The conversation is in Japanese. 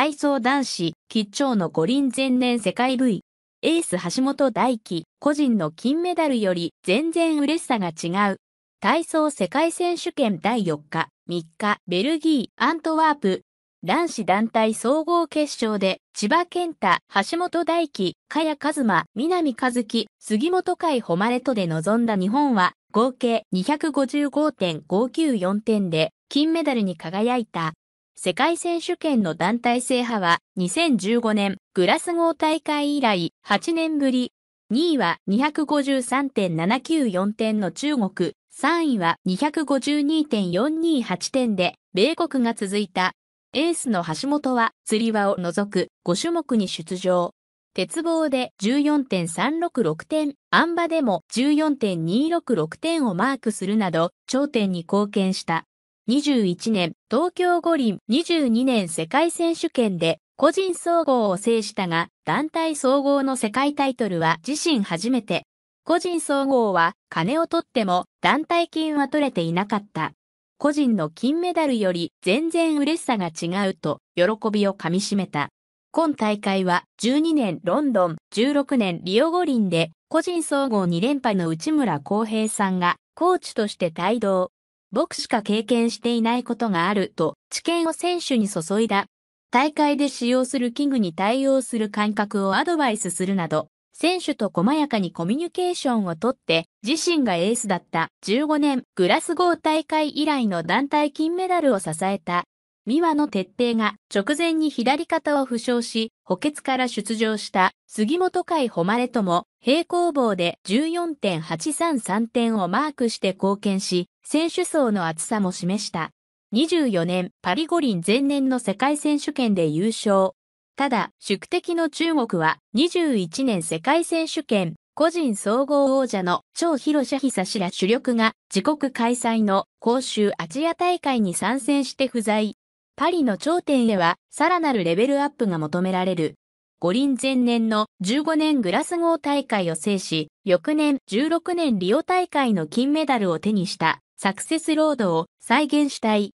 体操男子、吉兆の五輪前年世界 V。エース橋本大輝、個人の金メダルより全然嬉しさが違う。体操世界選手権第4日、3日、ベルギー、アントワープ。男子団体総合決勝で、千葉健太、橋本大輝、茅和馬、南和樹、杉本海誉とで臨んだ日本は、合計255.594点で、金メダルに輝いた。世界選手権の団体制覇は2015年グラスゴー大会以来8年ぶり。2位は253.794点の中国、3位は252.428点で米国が続いた。エースの橋本は釣り輪を除く5種目に出場。鉄棒で14.366点、あん馬でも14.266点をマークするなど頂点に貢献した。21年東京五輪22年世界選手権で個人総合を制したが、団体総合の世界タイトルは自身初めて。個人総合は金を取っても団体金は取れていなかった。個人の金メダルより全然嬉しさが違うと喜びをかみしめた。今大会は12年ロンドン、16年リオ五輪で個人総合2連覇の内村航平さんがコーチとして帯同。僕しか経験していないことがあると知見を選手に注いだ。大会で使用する器具に対応する感覚をアドバイスするなど、選手と細やかにコミュニケーションをとって、自身がエースだった15年グラスゴー大会以来の団体金メダルを支えた。三輪の徹底が直前に左肩を負傷し、補欠から出場した杉本海誉とも平行棒で14.833点をマークして貢献し、選手層の厚さも示した。24年パリ五輪前年の世界選手権で優勝。ただ、宿敵の中国は21年世界選手権個人総合王者の超広社久氏ら主力が自国開催の公衆アジア大会に参戦して不在。パリの頂点へはさらなるレベルアップが求められる。五輪前年の15年グラスゴー大会を制し、翌年16年リオ大会の金メダルを手にしたサクセスロードを再現したい。